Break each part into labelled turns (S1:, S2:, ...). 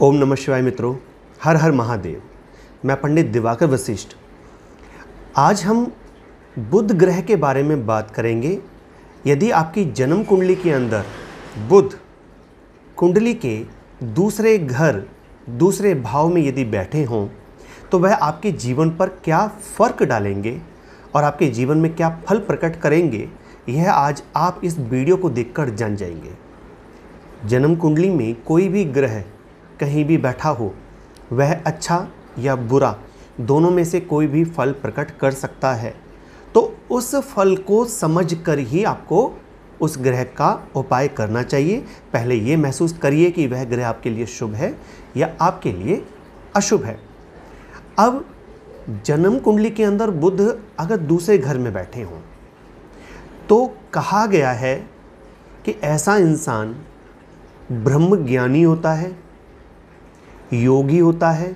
S1: ओम नमः शिवाय मित्रों हर हर महादेव मैं पंडित दिवाकर वशिष्ठ आज हम बुध ग्रह के बारे में बात करेंगे यदि आपकी जन्म कुंडली के अंदर बुध कुंडली के दूसरे घर दूसरे भाव में यदि बैठे हों तो वह आपके जीवन पर क्या फ़र्क डालेंगे और आपके जीवन में क्या फल प्रकट करेंगे यह आज आप इस वीडियो को देखकर जान जाएंगे जन्म कुंडली में कोई भी ग्रह कहीं भी बैठा हो वह अच्छा या बुरा दोनों में से कोई भी फल प्रकट कर सकता है तो उस फल को समझ कर ही आपको उस ग्रह का उपाय करना चाहिए पहले ये महसूस करिए कि वह ग्रह आपके लिए शुभ है या आपके लिए अशुभ है अब जन्म कुंडली के अंदर बुद्ध अगर दूसरे घर में बैठे हों तो कहा गया है कि ऐसा इंसान ब्रह्म ज्ञानी होता है योगी होता है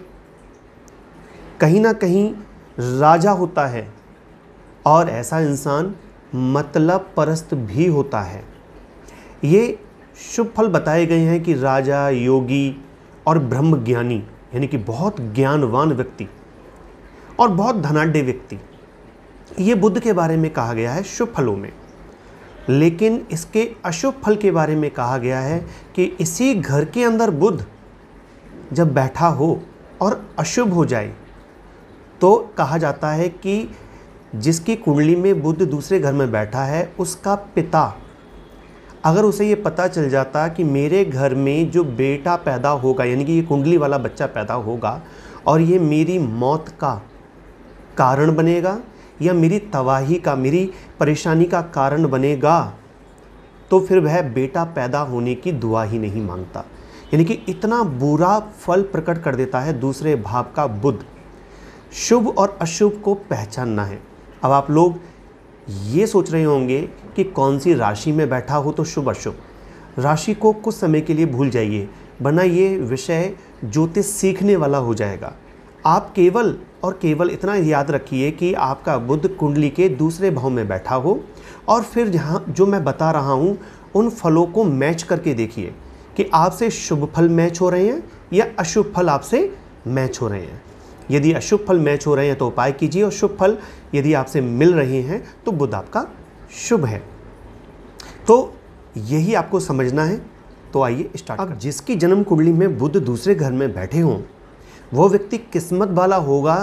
S1: कहीं ना कहीं राजा होता है और ऐसा इंसान मतलब परस्त भी होता है ये शुभ फल बताए गए हैं कि राजा योगी और ब्रह्म ज्ञानी यानी कि बहुत ज्ञानवान व्यक्ति और बहुत धनाढ़ व्यक्ति ये बुद्ध के बारे में कहा गया है शुभ फलों में लेकिन इसके अशुभ फल के बारे में कहा गया है कि इसी घर के अंदर बुद्ध जब बैठा हो और अशुभ हो जाए तो कहा जाता है कि जिसकी कुंडली में बुद्ध दूसरे घर में बैठा है उसका पिता अगर उसे ये पता चल जाता कि मेरे घर में जो बेटा पैदा होगा यानी कि ये कुंडली वाला बच्चा पैदा होगा और ये मेरी मौत का कारण बनेगा या मेरी तबाही का मेरी परेशानी का कारण बनेगा तो फिर वह बेटा पैदा होने की दुआ ही नहीं मांगता यानी कि इतना बुरा फल प्रकट कर देता है दूसरे भाव का बुद्ध शुभ और अशुभ को पहचानना है अब आप लोग ये सोच रहे होंगे कि कौन सी राशि में बैठा हो तो शुभ अशुभ राशि को कुछ समय के लिए भूल जाइए वरना ये विषय ज्योतिष सीखने वाला हो जाएगा आप केवल और केवल इतना याद रखिए कि आपका बुद्ध कुंडली के दूसरे भाव में बैठा हो और फिर जहाँ जो मैं बता रहा हूँ उन फलों को मैच करके देखिए कि आपसे शुभ फल मैच हो रहे हैं या अशुभ फल आपसे मैच हो रहे हैं यदि अशुभ फल मैच हो रहे हैं तो उपाय कीजिए और शुभ फल यदि आपसे मिल रहे हैं तो बुद्ध आपका शुभ है तो यही आपको समझना है तो आइए स्टार्ट अब जिसकी जन्म कुंडली में बुद्ध दूसरे घर में बैठे हों वो व्यक्ति किस्मत वाला होगा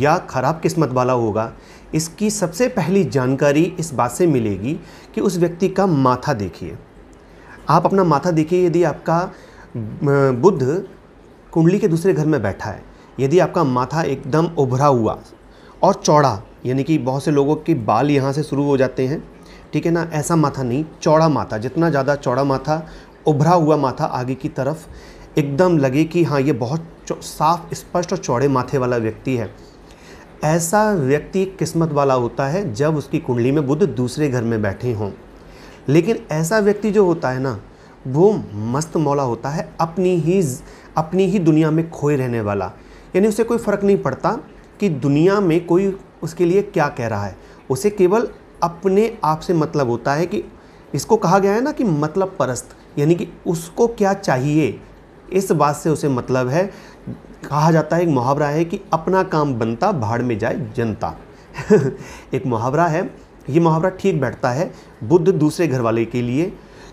S1: या खराब किस्मत वाला होगा इसकी सबसे पहली जानकारी इस बात से मिलेगी कि उस व्यक्ति का माथा देखिए आप अपना माथा देखिए यदि आपका बुद्ध कुंडली के दूसरे घर में बैठा है यदि आपका माथा एकदम उभरा हुआ और चौड़ा यानी कि बहुत से लोगों के बाल यहाँ से शुरू हो जाते हैं ठीक है ना ऐसा माथा नहीं चौड़ा माथा जितना ज़्यादा चौड़ा माथा उभरा हुआ माथा आगे की तरफ एकदम लगे कि हाँ ये बहुत साफ स्पष्ट और चौड़े माथे वाला व्यक्ति है ऐसा व्यक्ति किस्मत वाला होता है जब उसकी कुंडली में बुद्ध दूसरे घर में बैठे हों लेकिन ऐसा व्यक्ति जो होता है ना वो मस्त मौला होता है अपनी ही अपनी ही दुनिया में खोए रहने वाला यानी उसे कोई फ़र्क नहीं पड़ता कि दुनिया में कोई उसके लिए क्या कह रहा है उसे केवल अपने आप से मतलब होता है कि इसको कहा गया है ना कि मतलब परस्त यानी कि उसको क्या चाहिए इस बात से उसे मतलब है कहा जाता है एक मुहावरा है कि अपना काम बनता भाड़ में जाए जनता एक मुहावरा है ये मुहावरा ठीक बैठता है बुद्ध दूसरे घर वाले के लिए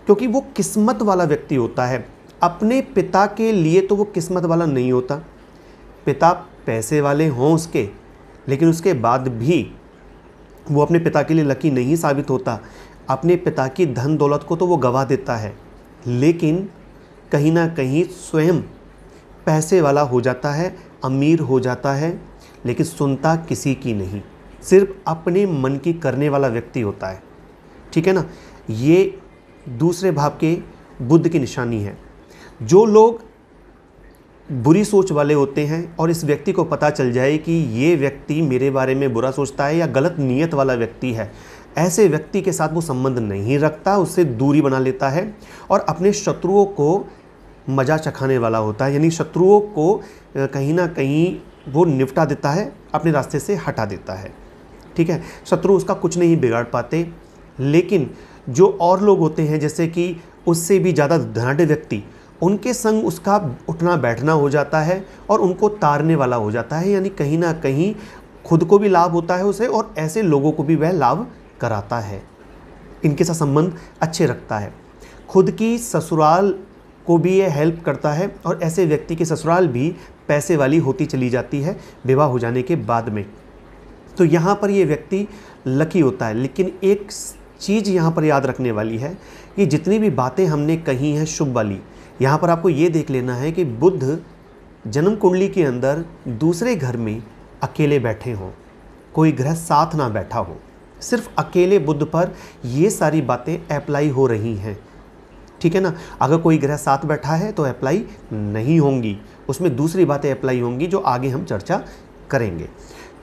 S1: क्योंकि वो किस्मत वाला व्यक्ति होता है अपने पिता के लिए तो वो किस्मत वाला नहीं होता पिता पैसे वाले हों उसके लेकिन उसके बाद भी वो अपने पिता के लिए लकी नहीं साबित होता अपने पिता की धन दौलत को तो वो गवा देता है लेकिन कहीं ना कहीं स्वयं पैसे वाला हो जाता है अमीर हो जाता है लेकिन सुनता किसी की नहीं सिर्फ अपने मन की करने वाला व्यक्ति होता है ठीक है ना ये दूसरे भाव के बुद्ध की निशानी है जो लोग बुरी सोच वाले होते हैं और इस व्यक्ति को पता चल जाए कि ये व्यक्ति मेरे बारे में बुरा सोचता है या गलत नीयत वाला व्यक्ति है ऐसे व्यक्ति के साथ वो संबंध नहीं रखता उससे दूरी बना लेता है और अपने शत्रुओं को मजा चखाने वाला होता है यानी शत्रुओं को कहीं ना कहीं वो निपटा देता है अपने रास्ते से हटा देता है ठीक है शत्रु उसका कुछ नहीं बिगाड़ पाते लेकिन जो और लोग होते हैं जैसे कि उससे भी ज़्यादा धनाढ़ व्यक्ति उनके संग उसका उठना बैठना हो जाता है और उनको तारने वाला हो जाता है यानी कहीं ना कहीं खुद को भी लाभ होता है उसे और ऐसे लोगों को भी वह लाभ कराता है इनके साथ संबंध अच्छे रखता है खुद की ससुराल को भी यह हेल्प करता है और ऐसे व्यक्ति की ससुराल भी पैसे वाली होती चली जाती है विवाह हो जाने के बाद में तो यहाँ पर ये व्यक्ति लकी होता है लेकिन एक चीज़ यहाँ पर याद रखने वाली है कि जितनी भी बातें हमने कही हैं शुभ वाली यहाँ पर आपको ये देख लेना है कि बुद्ध जन्म कुंडली के अंदर दूसरे घर में अकेले बैठे हों कोई ग्रह साथ ना बैठा हो सिर्फ अकेले बुद्ध पर ये सारी बातें अप्लाई हो रही हैं ठीक है ना अगर कोई ग्रह साथ बैठा है तो अप्लाई नहीं होंगी उसमें दूसरी बातें अप्लाई होंगी जो आगे हम चर्चा करेंगे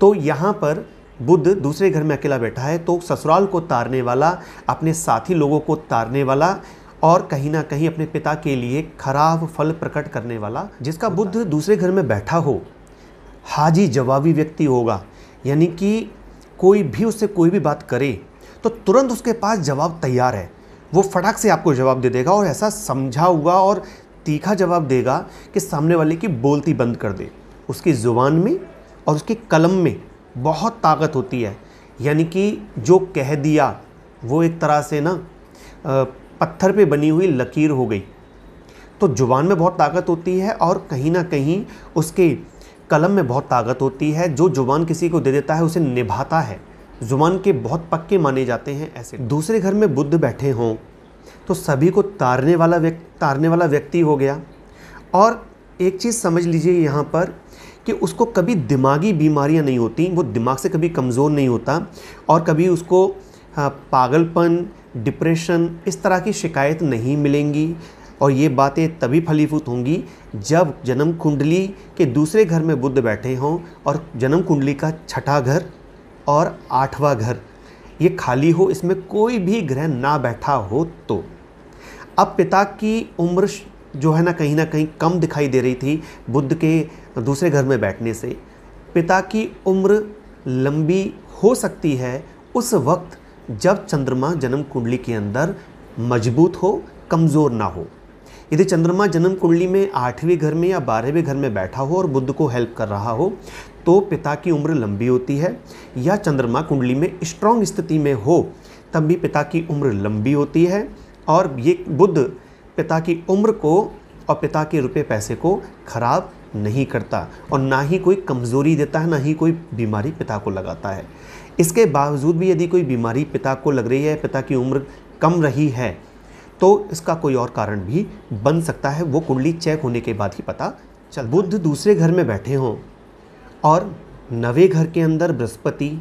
S1: तो यहाँ पर बुद्ध दूसरे घर में अकेला बैठा है तो ससुराल को तारने वाला अपने साथी लोगों को तारने वाला और कहीं ना कहीं अपने पिता के लिए खराब फल प्रकट करने वाला जिसका बुद्ध दूसरे घर में बैठा हो हाजी जवाबी व्यक्ति होगा यानी कि कोई भी उससे कोई भी बात करे तो तुरंत उसके पास जवाब तैयार है वो फटाक से आपको जवाब दे देगा और ऐसा समझा हुआ और तीखा जवाब देगा कि सामने वाले की बोलती बंद कर दे उसकी ज़ुबान में और उसकी कलम में बहुत ताकत होती है यानी कि जो कह दिया वो एक तरह से ना पत्थर पे बनी हुई लकीर हो गई तो ज़ुबान में बहुत ताकत होती है और कहीं ना कहीं उसके कलम में बहुत ताकत होती है जो ज़ुबान किसी को दे देता है उसे निभाता है ज़ुबान के बहुत पक्के माने जाते हैं ऐसे दूसरे घर में बुद्ध बैठे हों तो सभी को तारने वाला व्यक्ति तारने वाला व्यक्ति हो गया और एक चीज़ समझ लीजिए यहाँ पर कि उसको कभी दिमागी बीमारियाँ नहीं होती वो दिमाग से कभी कमज़ोर नहीं होता और कभी उसको हाँ, पागलपन डिप्रेशन इस तरह की शिकायत नहीं मिलेंगी और ये बातें तभी फलीभूत होंगी जब जन्म कुंडली के दूसरे घर में बुद्ध बैठे हों और जन्म कुंडली का छठा घर और आठवां घर ये खाली हो इसमें कोई भी ग्रह ना बैठा हो तो अब पिता की उम्र जो है ना कहीं ना कहीं कम दिखाई दे रही थी बुद्ध के दूसरे घर में बैठने से पिता की उम्र लंबी हो सकती है उस वक्त जब चंद्रमा जन्म कुंडली के अंदर मजबूत हो कमज़ोर ना हो यदि चंद्रमा जन्म कुंडली में आठवें घर में या बारहवें घर में बैठा हो और बुद्ध को हेल्प कर रहा हो तो पिता की उम्र लंबी होती है या चंद्रमा कुंडली में स्ट्रांग स्थिति में हो तब भी पिता की उम्र लंबी होती है और ये बुद्ध पिता की उम्र को और पिता के रुपये पैसे को ख़राब नहीं करता और ना ही कोई कमज़ोरी देता है ना ही कोई बीमारी पिता को लगाता है इसके बावजूद भी यदि कोई बीमारी पिता को लग रही है पिता की उम्र कम रही है तो इसका कोई और कारण भी बन सकता है वो कुंडली चेक होने के बाद ही पता चल बुद्ध दूसरे घर में बैठे हों और नवे घर के अंदर बृहस्पति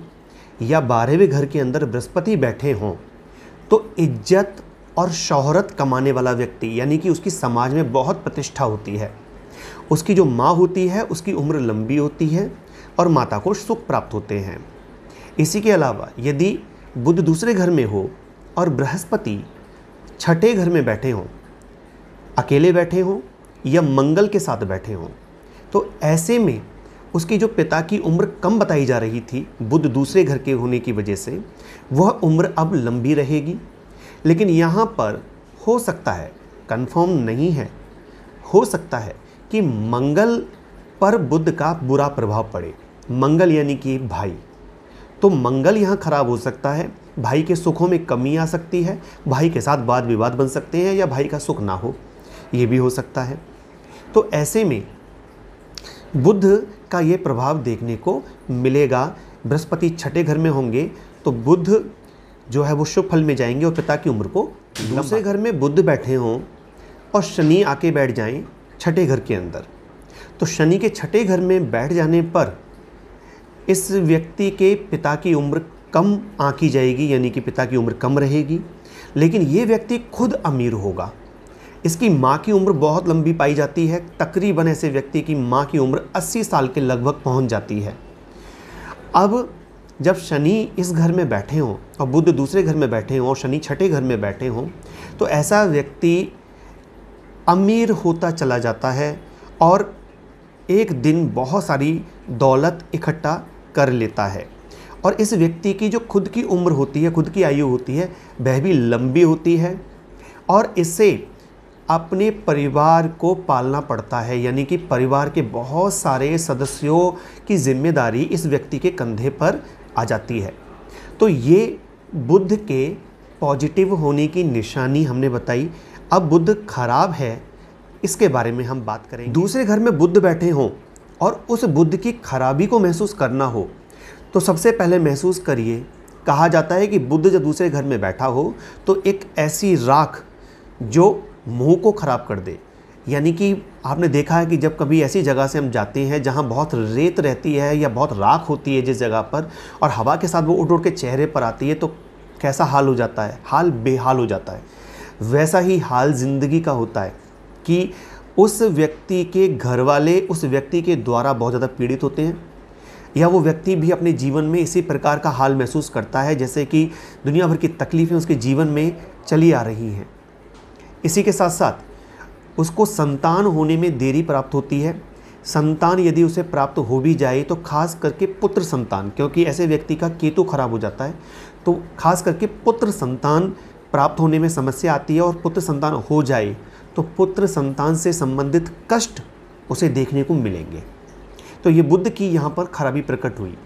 S1: या बारहवें घर के अंदर बृहस्पति बैठे हों तो इज्जत और शोहरत कमाने वाला व्यक्ति यानी कि उसकी समाज में बहुत प्रतिष्ठा होती है उसकी जो माँ होती है उसकी उम्र लंबी होती है और माता को सुख प्राप्त होते हैं इसी के अलावा यदि बुध दूसरे घर में हो और बृहस्पति छठे घर में बैठे हों अकेले बैठे हों या मंगल के साथ बैठे हों तो ऐसे में उसकी जो पिता की उम्र कम बताई जा रही थी बुध दूसरे घर के होने की वजह से वह उम्र अब लंबी रहेगी लेकिन यहाँ पर हो सकता है कंफर्म नहीं है हो सकता है कि मंगल पर बुद्ध का बुरा प्रभाव पड़े मंगल यानी कि भाई तो मंगल यहाँ खराब हो सकता है भाई के सुखों में कमी आ सकती है भाई के साथ वाद विवाद बन सकते हैं या भाई का सुख ना हो ये भी हो सकता है तो ऐसे में बुद्ध का ये प्रभाव देखने को मिलेगा बृहस्पति छठे घर में होंगे तो बुद्ध जो है वो शुभ फल में जाएंगे और पिता की उम्र को दूसरे घर में बुद्ध बैठे हों और शनि आके बैठ जाएं छठे घर के अंदर तो शनि के छठे घर में बैठ जाने पर इस व्यक्ति के पिता की उम्र कम आंकी जाएगी यानी कि पिता की उम्र कम रहेगी लेकिन ये व्यक्ति खुद अमीर होगा इसकी माँ की उम्र बहुत लंबी पाई जाती है तकरीबन ऐसे व्यक्ति की माँ की उम्र 80 साल के लगभग पहुँच जाती है अब जब शनि इस घर में बैठे हों और बुद्ध दूसरे घर में बैठे हों और शनि छठे घर में बैठे हों तो ऐसा व्यक्ति अमीर होता चला जाता है और एक दिन बहुत सारी दौलत इकट्ठा कर लेता है और इस व्यक्ति की जो खुद की उम्र होती है खुद की आयु होती है वह भी लंबी होती है और इसे अपने परिवार को पालना पड़ता है यानी कि परिवार के बहुत सारे सदस्यों की जिम्मेदारी इस व्यक्ति के कंधे पर आ जाती है तो ये बुद्ध के पॉजिटिव होने की निशानी हमने बताई अब बुद्ध खराब है इसके बारे में हम बात करें दूसरे घर में बुद्ध बैठे हों और उस बुद्ध की खराबी को महसूस करना हो तो सबसे पहले महसूस करिए कहा जाता है कि बुद्ध जब दूसरे घर में बैठा हो तो एक ऐसी राख जो मुंह को ख़राब कर दे यानी कि आपने देखा है कि जब कभी ऐसी जगह से हम जाते हैं जहाँ बहुत रेत रहती है या बहुत राख होती है जिस जगह पर और हवा के साथ वो उड़ उड़ के चेहरे पर आती है तो कैसा हाल हो जाता है हाल बेहाल हो जाता है वैसा ही हाल ज़िंदगी का होता है कि उस व्यक्ति के घर वाले उस व्यक्ति के द्वारा बहुत ज़्यादा पीड़ित होते हैं या वो व्यक्ति भी अपने जीवन में इसी प्रकार का हाल महसूस करता है जैसे कि दुनिया भर की तकलीफ़ें उसके जीवन में चली आ रही हैं इसी के साथ साथ उसको संतान होने में देरी प्राप्त होती है संतान यदि उसे प्राप्त हो भी जाए तो खास करके पुत्र संतान क्योंकि ऐसे व्यक्ति का केतु खराब हो जाता है तो खास करके पुत्र संतान प्राप्त होने में समस्या आती है और पुत्र संतान हो जाए तो पुत्र संतान से संबंधित कष्ट उसे देखने को मिलेंगे तो ये बुद्ध की यहाँ पर खराबी प्रकट हुई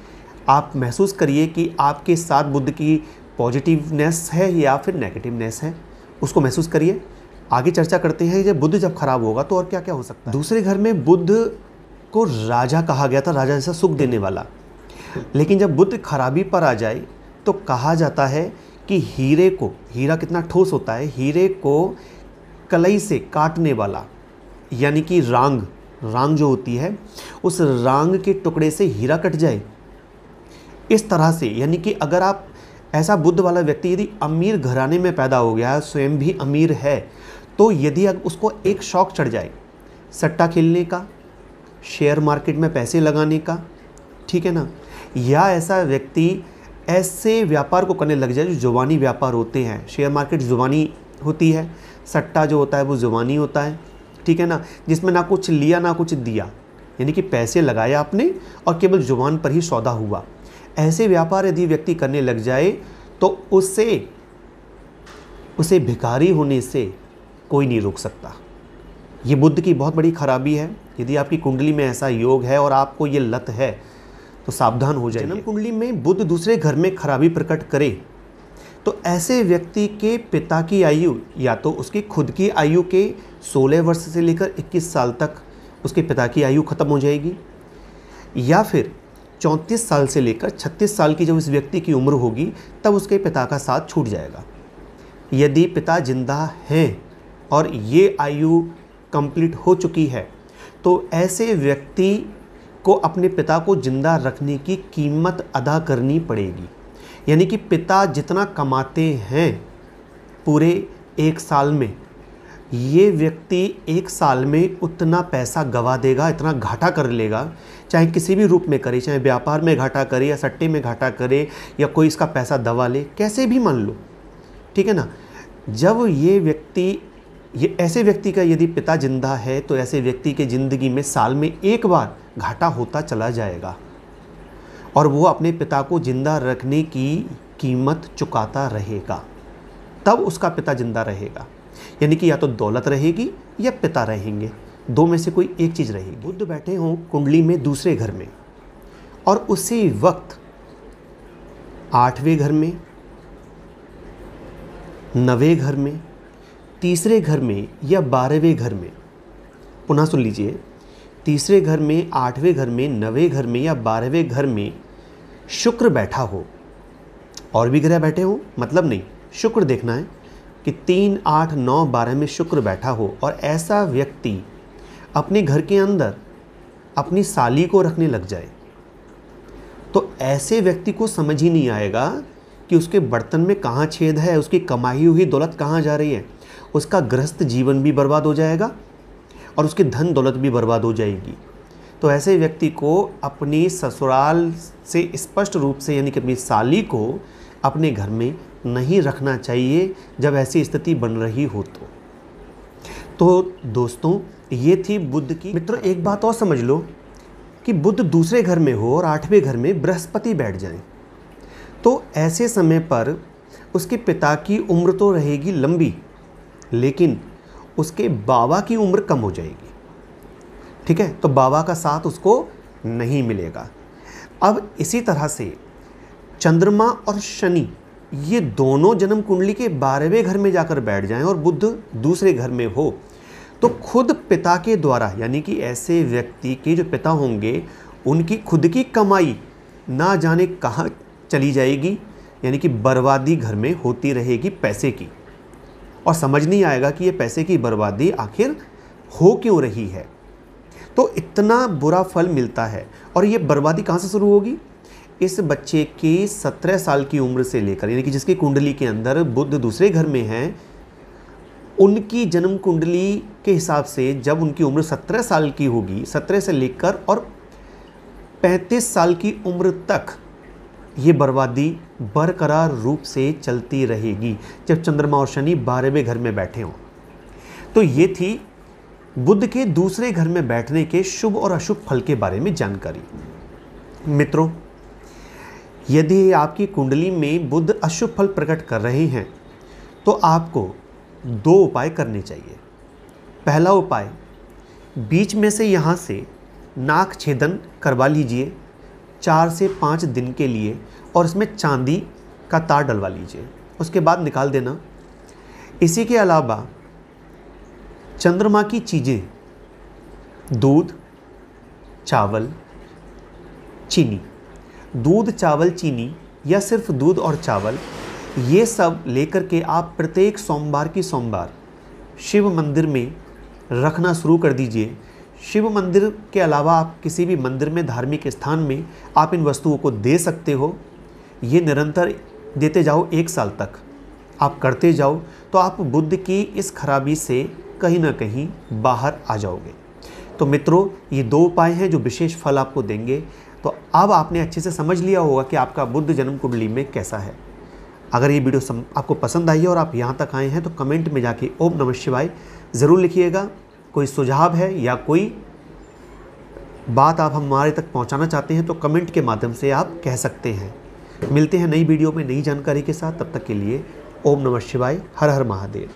S1: आप महसूस करिए कि आपके साथ बुद्ध की पॉजिटिवनेस है या फिर नेगेटिवनेस है उसको महसूस करिए आगे चर्चा करते हैं जब बुद्ध जब खराब होगा तो और क्या क्या हो सकता है दूसरे घर में बुद्ध को राजा कहा गया था राजा जैसा सुख देने वाला लेकिन जब बुद्ध खराबी पर आ जाए तो कहा जाता है कि हीरे को हीरा कितना ठोस होता है हीरे को कलई से काटने वाला यानी कि रांग रांग जो होती है उस रांग के टुकड़े से हीरा कट जाए इस तरह से यानी कि अगर आप ऐसा बुद्ध वाला व्यक्ति यदि अमीर घराने में पैदा हो गया स्वयं भी अमीर है तो यदि उसको एक शौक चढ़ जाए सट्टा खेलने का शेयर मार्केट में पैसे लगाने का ठीक है ना या ऐसा व्यक्ति ऐसे व्यापार को करने लग जाए जो जुबानी व्यापार होते हैं शेयर मार्केट जुबानी होती है सट्टा जो होता है वो जुबानी होता है ठीक है ना जिसमें ना कुछ लिया ना कुछ दिया यानी कि पैसे लगाया आपने और केवल जुबान पर ही सौदा हुआ ऐसे व्यापार यदि व्यक्ति करने लग जाए तो उससे उसे भिखारी होने से कोई नहीं रोक सकता ये बुद्ध की बहुत बड़ी खराबी है यदि आपकी कुंडली में ऐसा योग है और आपको ये लत है तो सावधान हो जाए जन्म कुंडली में बुद्ध दूसरे घर में खराबी प्रकट करे तो ऐसे व्यक्ति के पिता की आयु या तो उसकी खुद की आयु के 16 वर्ष से लेकर 21 साल तक उसके पिता की आयु खत्म हो जाएगी या फिर 34 साल से लेकर 36 साल की जब इस व्यक्ति की उम्र होगी तब उसके पिता का साथ छूट जाएगा यदि पिता जिंदा हैं और ये आयु कंप्लीट हो चुकी है तो ऐसे व्यक्ति को अपने पिता को ज़िंदा रखने की कीमत अदा करनी पड़ेगी यानी कि पिता जितना कमाते हैं पूरे एक साल में ये व्यक्ति एक साल में उतना पैसा गवा देगा इतना घाटा कर लेगा चाहे किसी भी रूप में करे चाहे व्यापार में घाटा करे या सट्टे में घाटा करे या कोई इसका पैसा दबा ले कैसे भी मान लो ठीक है ना जब ये व्यक्ति ये ऐसे व्यक्ति का यदि पिता जिंदा है तो ऐसे व्यक्ति के ज़िंदगी में साल में एक बार घाटा होता चला जाएगा और वो अपने पिता को ज़िंदा रखने की कीमत चुकाता रहेगा तब उसका पिता ज़िंदा रहेगा यानी कि या तो दौलत रहेगी या पिता रहेंगे दो में से कोई एक चीज़ रहेगी बुद्ध बैठे हों कुंडली में दूसरे घर में और उसी वक्त आठवें घर में नवे घर में तीसरे घर में या बारहवें घर में पुनः सुन लीजिए तीसरे घर में आठवें घर में नवे घर में या बारहवें घर में शुक्र बैठा हो और भी ग्रह बैठे हो मतलब नहीं शुक्र देखना है कि तीन आठ नौ बारह में शुक्र बैठा हो और ऐसा व्यक्ति अपने घर के अंदर अपनी साली को रखने लग जाए तो ऐसे व्यक्ति को समझ ही नहीं आएगा कि उसके बर्तन में कहाँ छेद है उसकी कमाई हुई दौलत कहाँ जा रही है उसका ग्रस्त जीवन भी बर्बाद हो जाएगा और उसकी धन दौलत भी बर्बाद हो जाएगी तो ऐसे व्यक्ति को अपने ससुराल से स्पष्ट रूप से यानी कि अपनी साली को अपने घर में नहीं रखना चाहिए जब ऐसी स्थिति बन रही हो तो तो दोस्तों ये थी बुद्ध की मित्रों एक बात और समझ लो कि बुद्ध दूसरे घर में हो और आठवें घर में बृहस्पति बैठ जाए तो ऐसे समय पर उसके पिता की उम्र तो रहेगी लंबी लेकिन उसके बाबा की उम्र कम हो जाएगी ठीक है तो बाबा का साथ उसको नहीं मिलेगा अब इसी तरह से चंद्रमा और शनि ये दोनों जन्म कुंडली के बारहवें घर में जाकर बैठ जाएं और बुद्ध दूसरे घर में हो तो खुद पिता के द्वारा यानी कि ऐसे व्यक्ति के जो पिता होंगे उनकी खुद की कमाई ना जाने कहाँ चली जाएगी यानी कि बर्बादी घर में होती रहेगी पैसे की और समझ नहीं आएगा कि ये पैसे की बर्बादी आखिर हो क्यों रही है तो इतना बुरा फल मिलता है और ये बर्बादी कहाँ से शुरू होगी इस बच्चे की सत्रह साल की उम्र से लेकर यानी कि जिसकी कुंडली के अंदर बुद्ध दूसरे घर में हैं उनकी जन्म कुंडली के हिसाब से जब उनकी उम्र सत्रह साल की होगी सत्रह से लेकर और पैंतीस साल की उम्र तक ये बर्बादी बरकरार रूप से चलती रहेगी जब चंद्रमा और शनि बारहवें घर में बैठे हों तो ये थी बुद्ध के दूसरे घर में बैठने के शुभ और अशुभ फल के बारे में जानकारी मित्रों यदि आपकी कुंडली में बुद्ध अशुभ फल प्रकट कर रहे हैं तो आपको दो उपाय करने चाहिए पहला उपाय बीच में से यहाँ से नाक छेदन करवा लीजिए चार से पाँच दिन के लिए और इसमें चांदी का तार डलवा लीजिए उसके बाद निकाल देना इसी के अलावा चंद्रमा की चीज़ें दूध चावल चीनी दूध चावल चीनी या सिर्फ दूध और चावल ये सब लेकर के आप प्रत्येक सोमवार की सोमवार शिव मंदिर में रखना शुरू कर दीजिए शिव मंदिर के अलावा आप किसी भी मंदिर में धार्मिक स्थान में आप इन वस्तुओं को दे सकते हो ये निरंतर देते जाओ एक साल तक आप करते जाओ तो आप बुद्ध की इस खराबी से कहीं ना कहीं बाहर आ जाओगे तो मित्रों ये दो उपाय हैं जो विशेष फल आपको देंगे तो अब आपने अच्छे से समझ लिया होगा कि आपका बुद्ध जन्म कुंडली में कैसा है अगर ये वीडियो आपको पसंद आई है और आप यहाँ तक आए हैं तो कमेंट में जाके ओम नमः शिवाय ज़रूर लिखिएगा कोई सुझाव है या कोई बात आप हमारे तक पहुंचाना चाहते हैं तो कमेंट के माध्यम से आप कह सकते हैं मिलते हैं नई वीडियो में नई जानकारी के साथ तब तक के लिए ओम नमः शिवाय हर हर महादेव